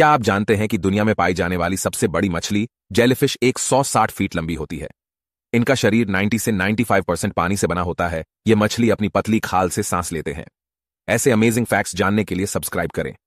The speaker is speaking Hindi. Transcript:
क्या आप जानते हैं कि दुनिया में पाई जाने वाली सबसे बड़ी मछली जेलीफिश 160 फीट लंबी होती है इनका शरीर 90 से 95 परसेंट पानी से बना होता है ये मछली अपनी पतली खाल से सांस लेते हैं ऐसे अमेजिंग फैक्ट्स जानने के लिए सब्सक्राइब करें